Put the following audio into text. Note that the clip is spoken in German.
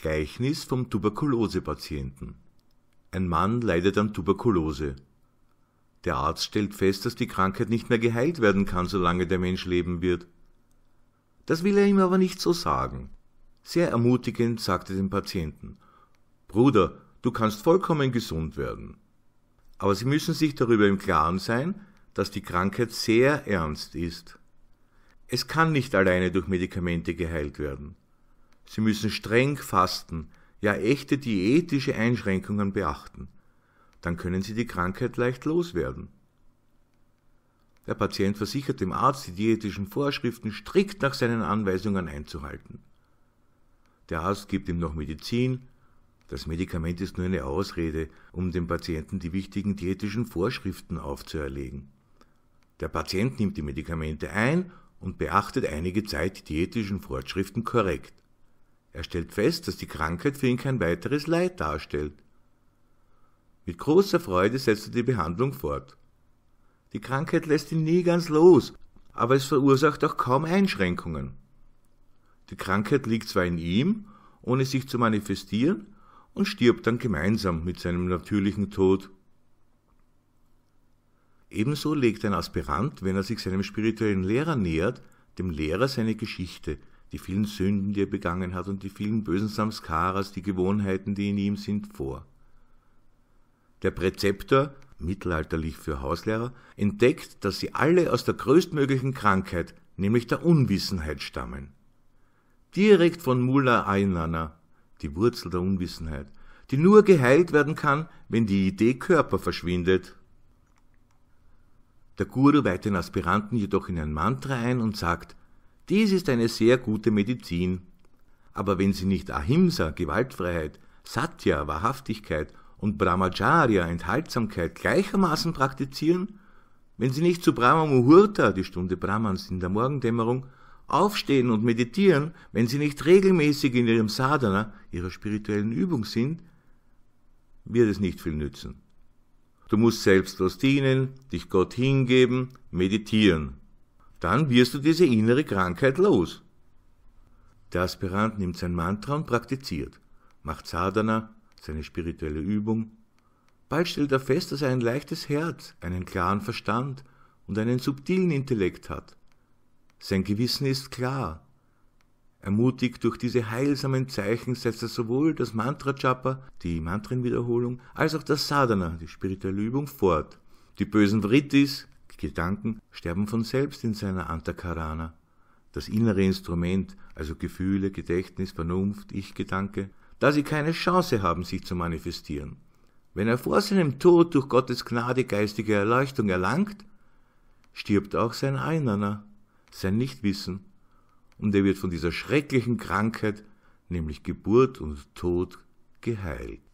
Gleichnis vom Tuberkulosepatienten. Ein Mann leidet an Tuberkulose. Der Arzt stellt fest, dass die Krankheit nicht mehr geheilt werden kann, solange der Mensch leben wird. Das will er ihm aber nicht so sagen. Sehr ermutigend sagt er dem Patienten Bruder, du kannst vollkommen gesund werden. Aber sie müssen sich darüber im Klaren sein, dass die Krankheit sehr ernst ist. Es kann nicht alleine durch Medikamente geheilt werden. Sie müssen streng fasten, ja echte diätische Einschränkungen beachten. Dann können Sie die Krankheit leicht loswerden. Der Patient versichert dem Arzt, die diätischen Vorschriften strikt nach seinen Anweisungen einzuhalten. Der Arzt gibt ihm noch Medizin. Das Medikament ist nur eine Ausrede, um dem Patienten die wichtigen diätischen Vorschriften aufzuerlegen. Der Patient nimmt die Medikamente ein und beachtet einige Zeit die diätischen Vorschriften korrekt. Er stellt fest, dass die Krankheit für ihn kein weiteres Leid darstellt. Mit großer Freude setzt er die Behandlung fort. Die Krankheit lässt ihn nie ganz los, aber es verursacht auch kaum Einschränkungen. Die Krankheit liegt zwar in ihm, ohne sich zu manifestieren, und stirbt dann gemeinsam mit seinem natürlichen Tod. Ebenso legt ein Aspirant, wenn er sich seinem spirituellen Lehrer nähert, dem Lehrer seine Geschichte, die vielen Sünden, die er begangen hat und die vielen bösen Samskaras, die Gewohnheiten, die in ihm sind, vor. Der Präzeptor, mittelalterlich für Hauslehrer, entdeckt, dass sie alle aus der größtmöglichen Krankheit, nämlich der Unwissenheit, stammen. Direkt von Mula Ainana, die Wurzel der Unwissenheit, die nur geheilt werden kann, wenn die Idee Körper verschwindet. Der Guru weiht den Aspiranten jedoch in ein Mantra ein und sagt, dies ist eine sehr gute Medizin. Aber wenn sie nicht Ahimsa, Gewaltfreiheit, Satya, Wahrhaftigkeit und Brahmacharya, Enthaltsamkeit gleichermaßen praktizieren, wenn sie nicht zu Brahma Muhurta, die Stunde Brahmans in der Morgendämmerung, aufstehen und meditieren, wenn sie nicht regelmäßig in ihrem Sadhana, ihrer spirituellen Übung sind, wird es nicht viel nützen. Du musst selbst was dienen, dich Gott hingeben, meditieren. Dann wirst du diese innere Krankheit los. Der Aspirant nimmt sein Mantra und praktiziert, macht Sadhana, seine spirituelle Übung. Bald stellt er fest, dass er ein leichtes Herz, einen klaren Verstand und einen subtilen Intellekt hat. Sein Gewissen ist klar. Ermutigt durch diese heilsamen Zeichen setzt er sowohl das Mantra-Japa, die Mantrenwiederholung, als auch das Sadhana, die spirituelle Übung, fort. Die bösen Vrittis, Gedanken sterben von selbst in seiner Antakarana. Das innere Instrument, also Gefühle, Gedächtnis, Vernunft, Ich-Gedanke, da sie keine Chance haben, sich zu manifestieren. Wenn er vor seinem Tod durch Gottes Gnade geistige Erleuchtung erlangt, stirbt auch sein Einana, sein Nichtwissen, und er wird von dieser schrecklichen Krankheit, nämlich Geburt und Tod, geheilt.